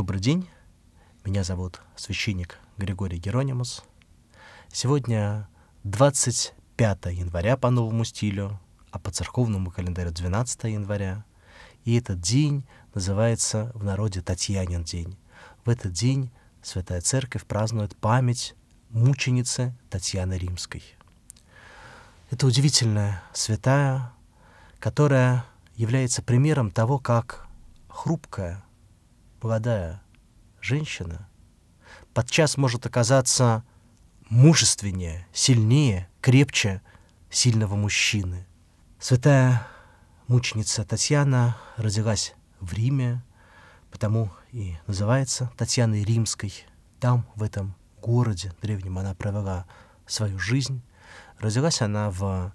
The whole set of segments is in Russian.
Добрый день, меня зовут священник Григорий Геронимус. Сегодня 25 января по новому стилю, а по церковному календарю 12 января. И этот день называется в народе Татьянин день. В этот день Святая Церковь празднует память мученицы Татьяны Римской. Это удивительная святая, которая является примером того, как хрупкая, молодая женщина подчас может оказаться мужественнее, сильнее, крепче сильного мужчины. Святая мученица Татьяна родилась в Риме, потому и называется Татьяной Римской. Там, в этом городе древнем, она провела свою жизнь. Родилась она в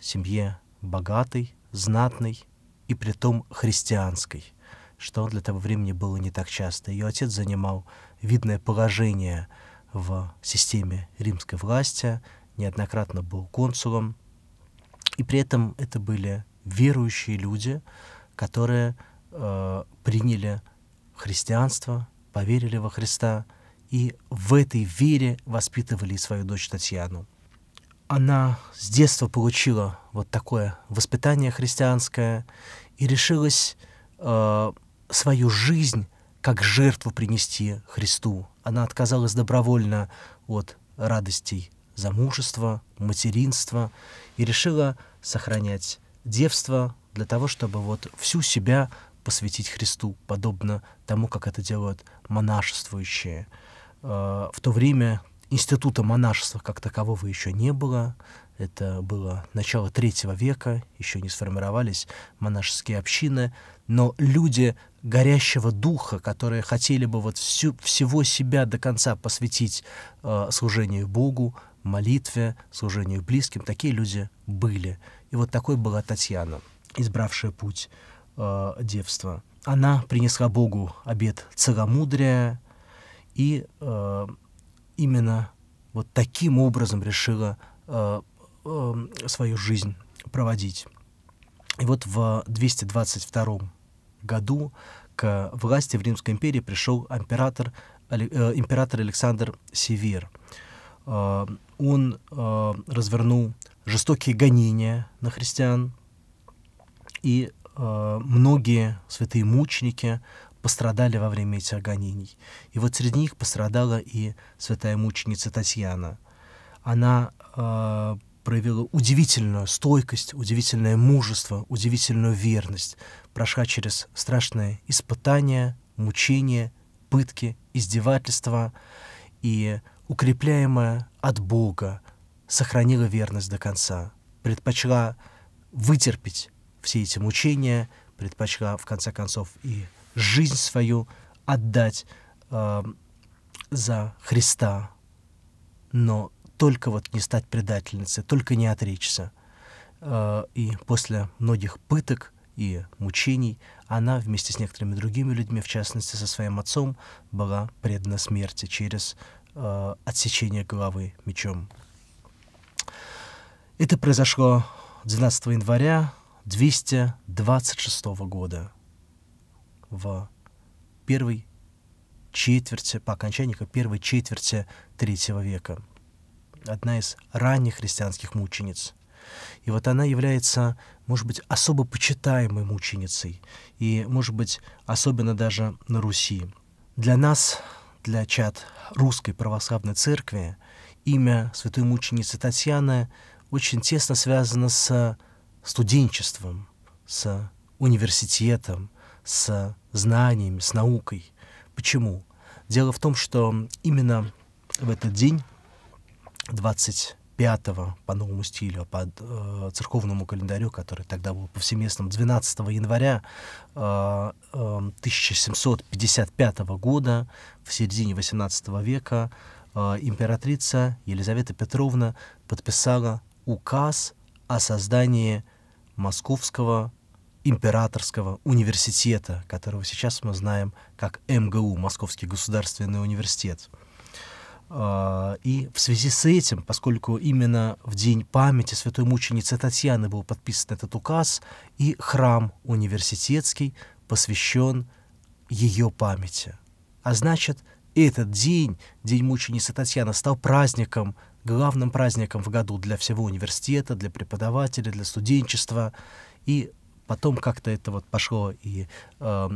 семье богатой, знатной и притом христианской – что для того времени было не так часто. Ее отец занимал видное положение в системе римской власти, неоднократно был консулом, и при этом это были верующие люди, которые э, приняли христианство, поверили во Христа, и в этой вере воспитывали свою дочь Татьяну. Она с детства получила вот такое воспитание христианское и решилась э, свою жизнь как жертву принести Христу. Она отказалась добровольно от радостей замужества, материнства и решила сохранять девство для того, чтобы вот всю себя посвятить Христу, подобно тому, как это делают монашествующие. А, в то время института монашества как такового еще не было. Это было начало третьего века, еще не сформировались монашеские общины, но люди горящего духа, которые хотели бы вот всю, всего себя до конца посвятить э, служению Богу, молитве, служению близким. Такие люди были. И вот такой была Татьяна, избравшая путь э, девства. Она принесла Богу обед целомудрия и э, именно вот таким образом решила э, э, свою жизнь проводить. И вот в 222 году к власти в Римской империи пришел император, э, император Александр Север. Э, он э, развернул жестокие гонения на христиан, и многие святые мученики пострадали во время этих гонений. И вот среди них пострадала и святая мученица Татьяна. Она проявила удивительную стойкость, удивительное мужество, удивительную верность, прошла через страшные испытания, мучения, пытки, издевательства и, укрепляемая от Бога, сохранила верность до конца, предпочла вытерпеть все эти мучения, предпочла, в конце концов, и жизнь свою отдать э, за Христа. Но только вот не стать предательницей, только не отречься. Э, и после многих пыток и мучений она вместе с некоторыми другими людьми, в частности со своим отцом, была предана смерти через э, отсечение головы мечом. Это произошло 12 января 226 года в первой четверти, по окончании как первой четверти третьего века одна из ранних христианских мучениц. И вот она является, может быть, особо почитаемой мученицей, и, может быть, особенно даже на Руси. Для нас, для чад Русской Православной Церкви, имя святой мученицы Татьяны очень тесно связано с студенчеством, с университетом, с знаниями, с наукой. Почему? Дело в том, что именно в этот день 25 по новому стилю, по э, церковному календарю, который тогда был повсеместным, 12 января э, э, эм, 1755 года, в середине 18 века, э, императрица Елизавета Петровна подписала указ о создании Московского императорского университета, которого сейчас мы знаем как МГУ, Московский государственный университет. А, и в связи с этим, поскольку именно в день памяти святой мученицы Татьяны был подписан этот указ, и храм университетский посвящен ее памяти. А значит, этот день, день мученицы Татьяны, стал праздником, главным праздником в году для всего университета, для преподавателей, для студенчества. И Потом как-то это вот пошло, и э,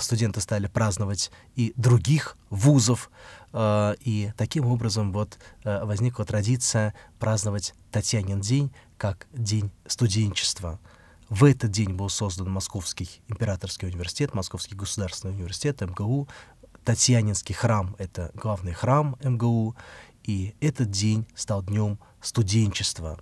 студенты стали праздновать и других вузов, э, и таким образом вот э, возникла традиция праздновать Татьянин день как день студенчества. В этот день был создан Московский императорский университет, Московский государственный университет МГУ, Татьянинский храм — это главный храм МГУ, и этот день стал днем студенчества.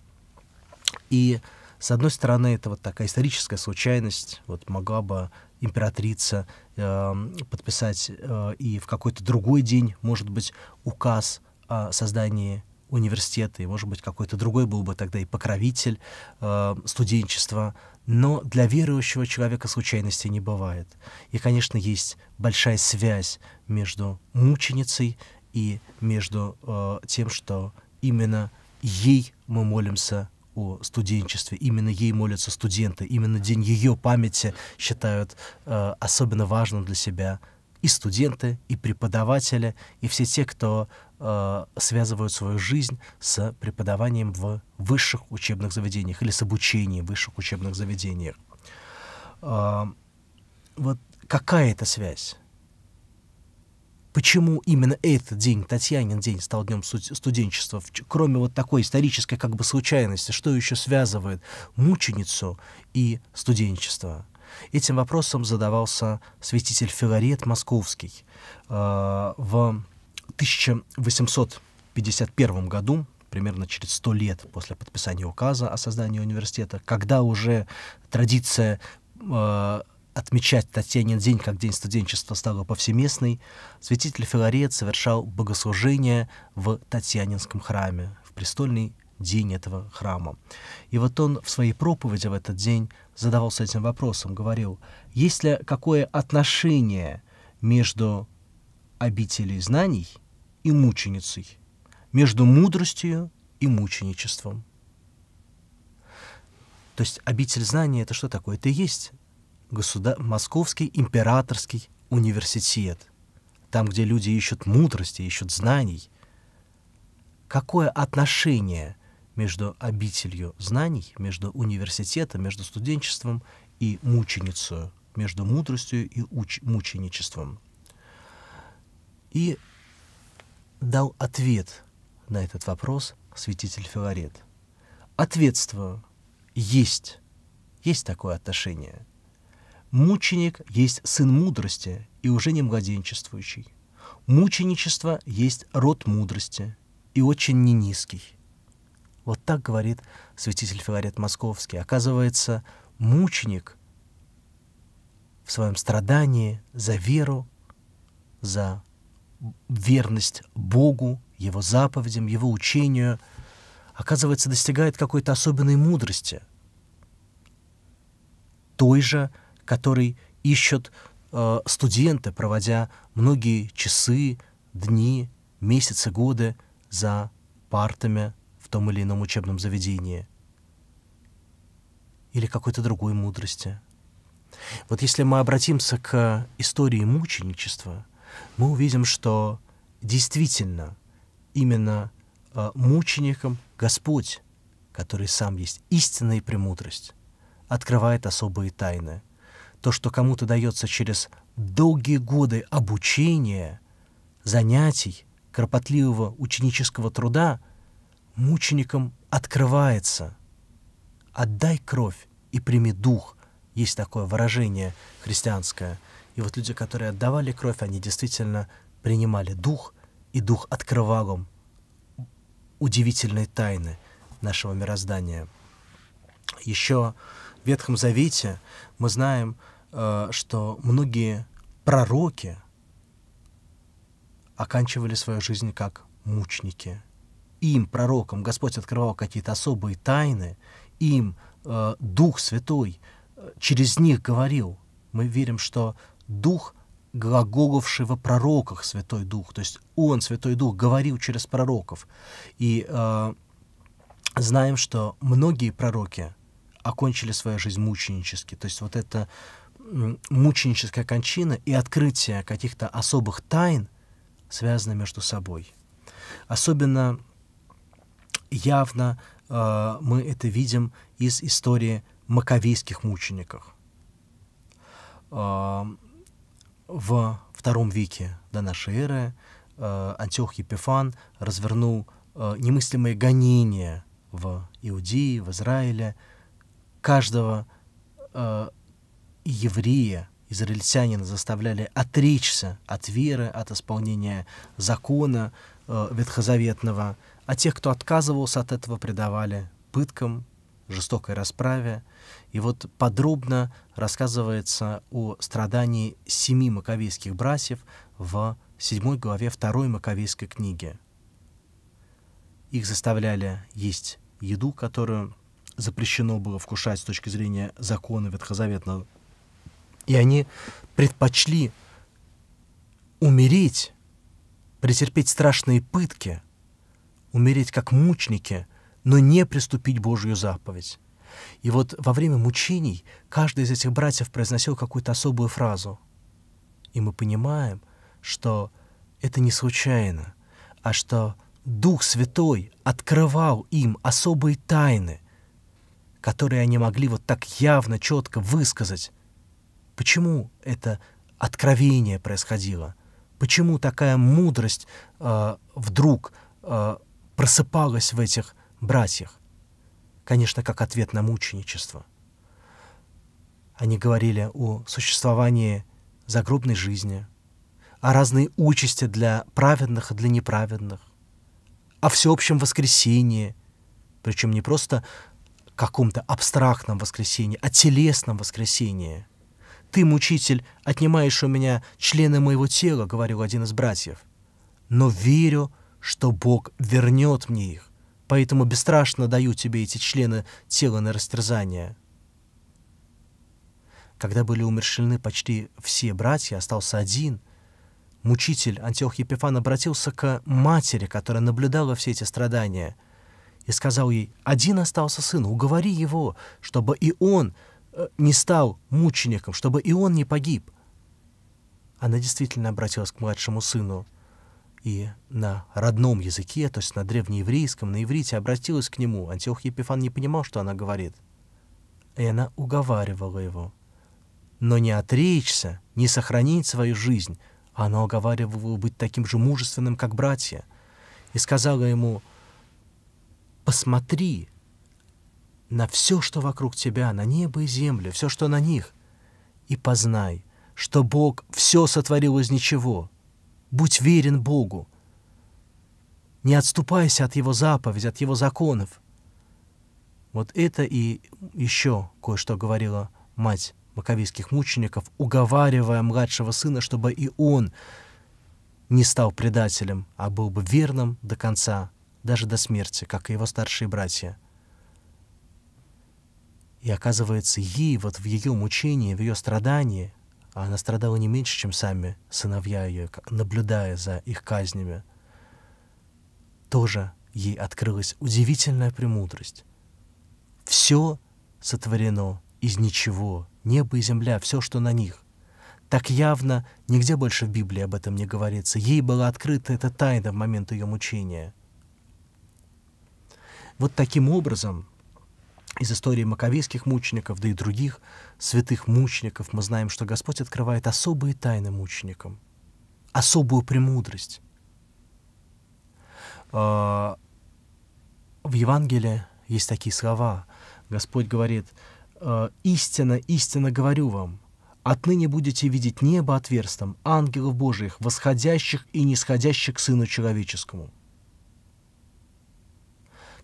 И с одной стороны, это вот такая историческая случайность. Вот могла бы императрица э, подписать э, и в какой-то другой день, может быть, указ о создании университета, и, может быть, какой-то другой был бы тогда и покровитель э, студенчества. Но для верующего человека случайности не бывает. И, конечно, есть большая связь между мученицей и между э, тем, что именно ей мы молимся о студенчестве. Именно ей молятся студенты. Именно день ее памяти считают э, особенно важным для себя и студенты, и преподаватели, и все те, кто э, связывают свою жизнь с преподаванием в высших учебных заведениях или с обучением в высших учебных заведениях. Э, вот какая это связь? почему именно этот день, Татьянин день, стал днем студенчества, кроме вот такой исторической как бы случайности, что еще связывает мученицу и студенчество? Этим вопросом задавался святитель Филарет Московский э, в 1851 году, примерно через сто лет после подписания указа о создании университета, когда уже традиция э, отмечать Татьянин день как день студенчества стало повсеместной, святитель Филарет совершал богослужение в Татьянинском храме, в престольный день этого храма. И вот он в своей проповеди в этот день задавался этим вопросом, говорил, есть ли какое отношение между обителей знаний и мученицей, между мудростью и мученичеством. То есть обитель знания — это что такое? Это и есть государ... Московский императорский университет, там, где люди ищут мудрости, ищут знаний. Какое отношение между обителью знаний, между университетом, между студенчеством и мученицей, между мудростью и уч- мученичеством? И дал ответ на этот вопрос святитель Филарет. Ответствую, есть, есть такое отношение – Мученик есть сын мудрости и уже не младенчествующий. Мученичество есть род мудрости и очень не низкий. Вот так говорит святитель Филарет Московский. Оказывается, мученик в своем страдании за веру, за верность Богу, Его заповедям, Его учению, оказывается, достигает какой-то особенной мудрости, той же, который ищут э, студенты, проводя многие часы, дни, месяцы, годы за партами в том или ином учебном заведении или какой-то другой мудрости. Вот если мы обратимся к истории мученичества, мы увидим, что действительно именно э, мученикам Господь, который сам есть истинная премудрость, открывает особые тайны – то, что кому-то дается через долгие годы обучения, занятий, кропотливого ученического труда, мученикам открывается. «Отдай кровь и прими дух», есть такое выражение христианское. И вот люди, которые отдавали кровь, они действительно принимали дух, и дух открывал им удивительные тайны нашего мироздания. Еще Ветхом Завете мы знаем, э, что многие пророки оканчивали свою жизнь как мученики. Им, пророкам, Господь открывал какие-то особые тайны, им э, Дух Святой э, через них говорил. Мы верим, что Дух глаголовший во пророках Святой Дух, то есть Он, Святой Дух, говорил через пророков. И э, знаем, что многие пророки окончили свою жизнь мученически. То есть вот эта мученическая кончина и открытие каких-то особых тайн связаны между собой. Особенно явно э, мы это видим из истории маковейских мучеников. Э, в втором веке до нашей эры э, Антиох Епифан развернул э, немыслимые гонения в Иудии, в Израиле – каждого э, еврея, израильтянина заставляли отречься от веры, от исполнения закона э, ветхозаветного, а тех, кто отказывался от этого, предавали пыткам, жестокой расправе. И вот подробно рассказывается о страдании семи маковейских братьев в седьмой главе второй маковейской книги. Их заставляли есть еду, которую запрещено было вкушать с точки зрения закона ветхозаветного. И они предпочли умереть, претерпеть страшные пытки, умереть как мученики, но не приступить Божью заповедь. И вот во время мучений каждый из этих братьев произносил какую-то особую фразу. И мы понимаем, что это не случайно, а что Дух Святой открывал им особые тайны, которые они могли вот так явно, четко высказать. Почему это откровение происходило? Почему такая мудрость э, вдруг э, просыпалась в этих братьях? Конечно, как ответ на мученичество. Они говорили о существовании загробной жизни, о разной участи для праведных и для неправедных, о всеобщем воскресении, причем не просто каком-то абстрактном воскресении, о а телесном воскресении. «Ты, мучитель, отнимаешь у меня члены моего тела», — говорил один из братьев. «Но верю, что Бог вернет мне их, поэтому бесстрашно даю тебе эти члены тела на растерзание». Когда были умершлены почти все братья, остался один, мучитель Антиох Епифан обратился к матери, которая наблюдала все эти страдания — и сказал ей, один остался сын, уговори его, чтобы и он э, не стал мучеником, чтобы и он не погиб. Она действительно обратилась к младшему сыну и на родном языке, то есть на древнееврейском, на иврите, обратилась к нему. Антиох Епифан не понимал, что она говорит. И она уговаривала его. Но не отречься, не сохранить свою жизнь. Она уговаривала быть таким же мужественным, как братья. И сказала ему, — посмотри на все, что вокруг тебя, на небо и землю, все, что на них, и познай, что Бог все сотворил из ничего. Будь верен Богу. Не отступайся от Его заповедей, от Его законов. Вот это и еще кое-что говорила мать маковийских мучеников, уговаривая младшего сына, чтобы и он не стал предателем, а был бы верным до конца даже до смерти, как и его старшие братья. И оказывается, ей вот в ее мучении, в ее страдании, а она страдала не меньше, чем сами сыновья ее, наблюдая за их казнями, тоже ей открылась удивительная премудрость. Все сотворено из ничего, небо и земля, все, что на них. Так явно нигде больше в Библии об этом не говорится. Ей была открыта эта тайна в момент ее мучения — вот таким образом из истории маковейских мучеников, да и других святых мучеников мы знаем, что Господь открывает особые тайны мученикам, особую премудрость. А, в Евангелии есть такие слова. Господь говорит, «А, «Истина, истинно говорю вам, отныне будете видеть небо отверстым, ангелов Божиих, восходящих и нисходящих к Сыну Человеческому».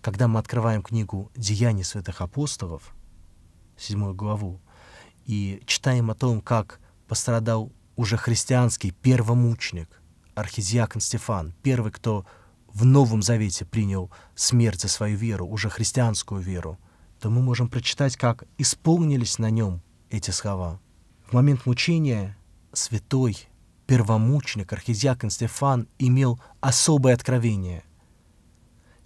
Когда мы открываем книгу «Деяния святых апостолов», седьмую главу, и читаем о том, как пострадал уже христианский первомученик, архизиакон Стефан, первый, кто в Новом Завете принял смерть за свою веру, уже христианскую веру, то мы можем прочитать, как исполнились на нем эти слова. В момент мучения святой первомученик, архизиакон Стефан, имел особое откровение —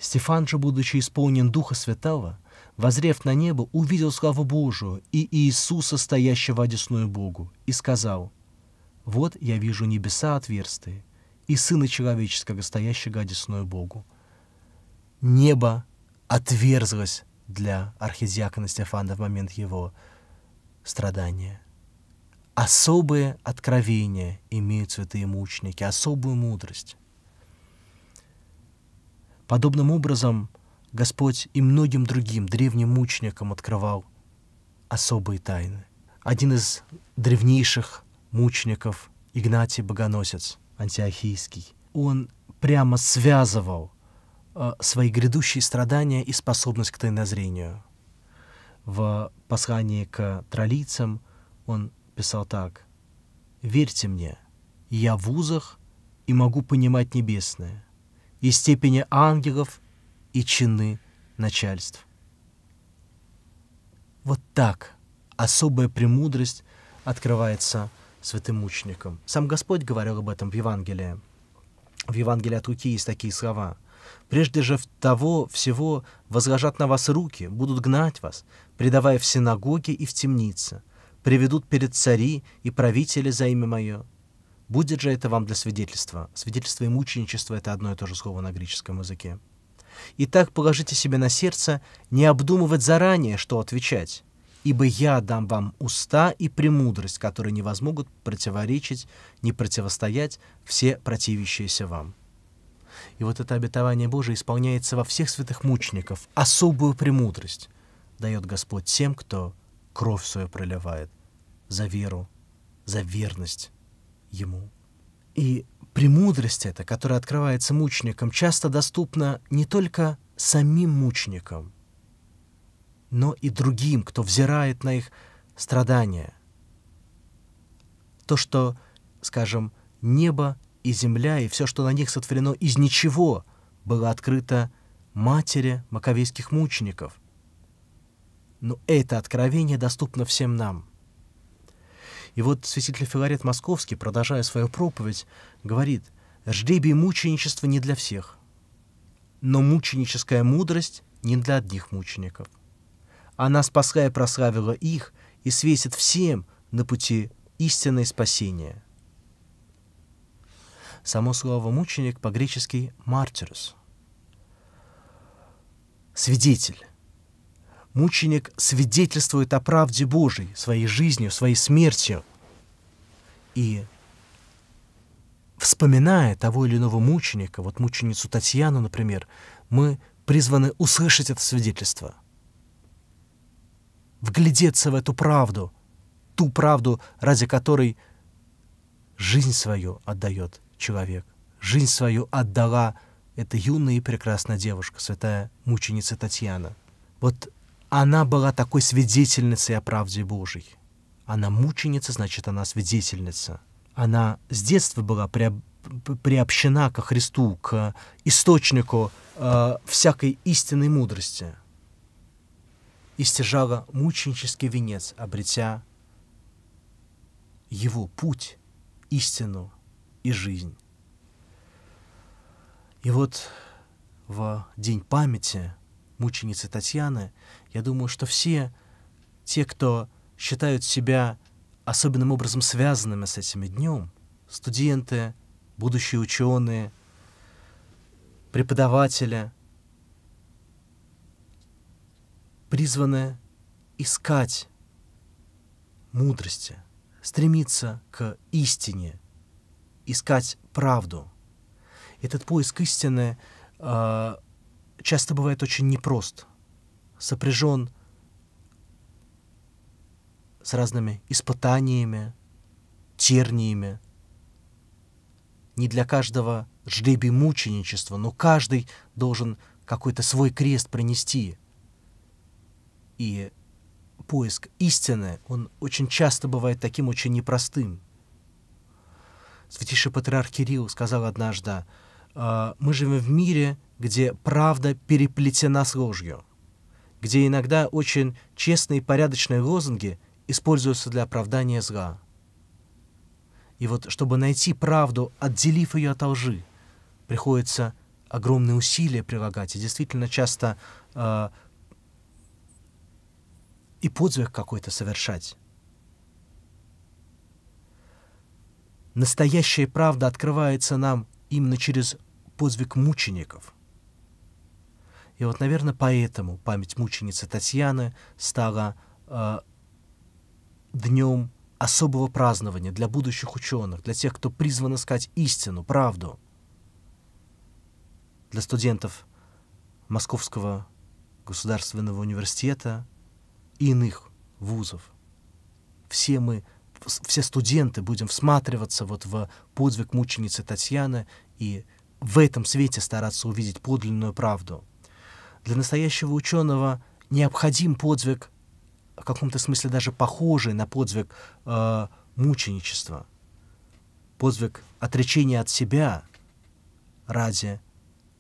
Стефан же, будучи исполнен Духа Святого, возрев на небо, увидел славу Божию и Иисуса, стоящего одесную Богу, и сказал, «Вот я вижу небеса отверстия и Сына Человеческого, стоящего одесную Богу». Небо отверзлось для архизиакона Стефана в момент его страдания. Особые откровения имеют святые мученики, особую мудрость. Подобным образом Господь и многим другим древним мученикам открывал особые тайны. Один из древнейших мучеников, Игнатий Богоносец, антиохийский, он прямо связывал э, свои грядущие страдания и способность к тайнозрению. В послании к Троллицам он писал так. «Верьте мне, я в узах и могу понимать небесное и степени ангелов, и чины начальств. Вот так особая премудрость открывается святым мученикам. Сам Господь говорил об этом в Евангелии. В Евангелии от Руки есть такие слова. «Прежде же того всего возложат на вас руки, будут гнать вас, предавая в синагоги и в темнице, приведут перед цари и правители за имя Мое, Будет же это вам для свидетельства. Свидетельство и мученичество — это одно и то же слово на греческом языке. Итак, положите себе на сердце не обдумывать заранее, что отвечать, ибо я дам вам уста и премудрость, которые не возмогут противоречить, не противостоять все противящиеся вам. И вот это обетование Божие исполняется во всех святых мучеников. Особую премудрость дает Господь тем, кто кровь свою проливает за веру, за верность ему. И премудрость эта, которая открывается мученикам, часто доступна не только самим мученикам, но и другим, кто взирает на их страдания. То, что, скажем, небо и земля, и все, что на них сотворено из ничего, было открыто матери маковейских мучеников. Но это откровение доступно всем нам – и вот святитель Филарет Московский, продолжая свою проповедь, говорит, «Жребий мученичества не для всех, но мученическая мудрость не для одних мучеников. Она, спасая, прославила их и светит всем на пути истинное спасение». Само слово «мученик» по-гречески «мартирус», «свидетель», мученик свидетельствует о правде Божией своей жизнью, своей смертью и вспоминая того или иного мученика, вот мученицу Татьяну, например, мы призваны услышать это свидетельство, вглядеться в эту правду, ту правду, ради которой жизнь свою отдает человек. Жизнь свою отдала эта юная и прекрасная девушка, святая мученица Татьяна. Вот она была такой свидетельницей о правде Божьей. Она мученица, значит, она свидетельница. Она с детства была приоб... приобщена ко Христу, к источнику э, всякой истинной мудрости. И стяжала мученический венец, обретя его путь, истину и жизнь. И вот в день памяти мученицы Татьяны я думаю, что все те, кто считают себя особенным образом связанными с этим днем, студенты, будущие ученые, преподаватели, призваны искать мудрости, стремиться к истине, искать правду. Этот поиск истины э, часто бывает очень непрост — сопряжен с разными испытаниями, терниями. Не для каждого жребий мученичества, но каждый должен какой-то свой крест принести. И поиск истины, он очень часто бывает таким очень непростым. Святейший патриарх Кирилл сказал однажды, «А, «Мы живем в мире, где правда переплетена с ложью» где иногда очень честные и порядочные лозунги используются для оправдания зла. И вот, чтобы найти правду, отделив ее от лжи, приходится огромные усилия прилагать. И действительно часто э, и подвиг какой-то совершать. Настоящая правда открывается нам именно через подвиг мучеников – и вот, наверное, поэтому память мученицы Татьяны стала э, днем особого празднования для будущих ученых, для тех, кто призван искать истину, правду. Для студентов Московского государственного университета и иных вузов. Все мы, все студенты будем всматриваться вот в подвиг мученицы Татьяны и в этом свете стараться увидеть подлинную правду – для настоящего ученого необходим подвиг, в каком-то смысле даже похожий на подвиг э, мученичества, подвиг отречения от себя ради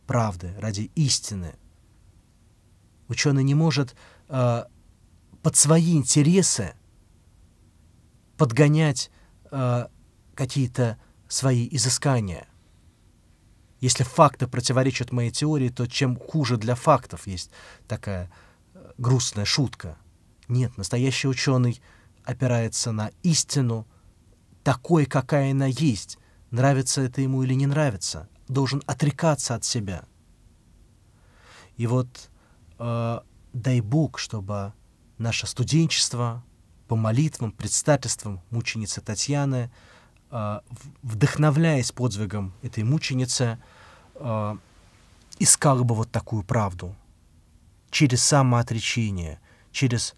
правды, ради истины. Ученый не может э, под свои интересы подгонять э, какие-то свои изыскания. Если факты противоречат моей теории, то чем хуже для фактов есть такая э, грустная шутка. Нет, настоящий ученый опирается на истину такой, какая она есть. Нравится это ему или не нравится. Должен отрекаться от себя. И вот э, дай Бог, чтобы наше студенчество по молитвам, предстательствам мученицы Татьяны – а, вдохновляясь подвигом этой мученицы, а, искал бы вот такую правду через самоотречение, через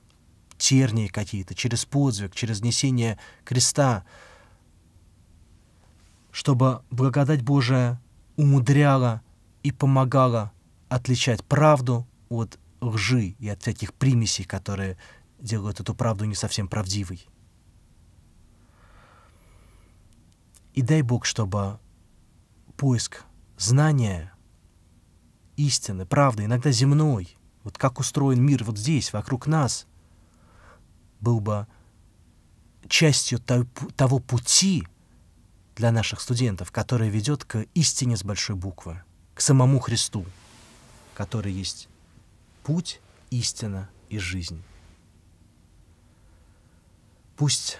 тернии какие-то, через подвиг, через несение креста, чтобы благодать Божия умудряла и помогала отличать правду от лжи и от всяких примесей, которые делают эту правду не совсем правдивой. И дай Бог, чтобы поиск знания, истины, правды, иногда земной, вот как устроен мир вот здесь, вокруг нас, был бы частью того пути для наших студентов, который ведет к истине с большой буквы, к самому Христу, который есть путь, истина и жизнь. Пусть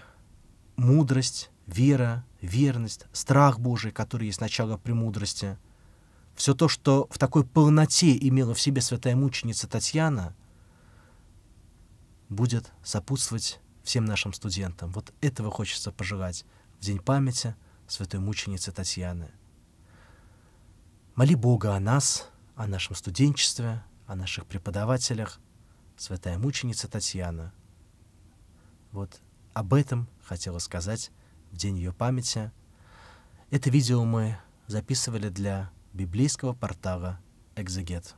мудрость, вера, верность, страх Божий, который есть начало премудрости. Все то, что в такой полноте имела в себе святая мученица Татьяна, будет сопутствовать всем нашим студентам. Вот этого хочется пожелать в День памяти святой мученицы Татьяны. Моли Бога о нас, о нашем студенчестве, о наших преподавателях, святая мученица Татьяна. Вот об этом хотела сказать в день ее памяти. Это видео мы записывали для библейского портала «Экзегет».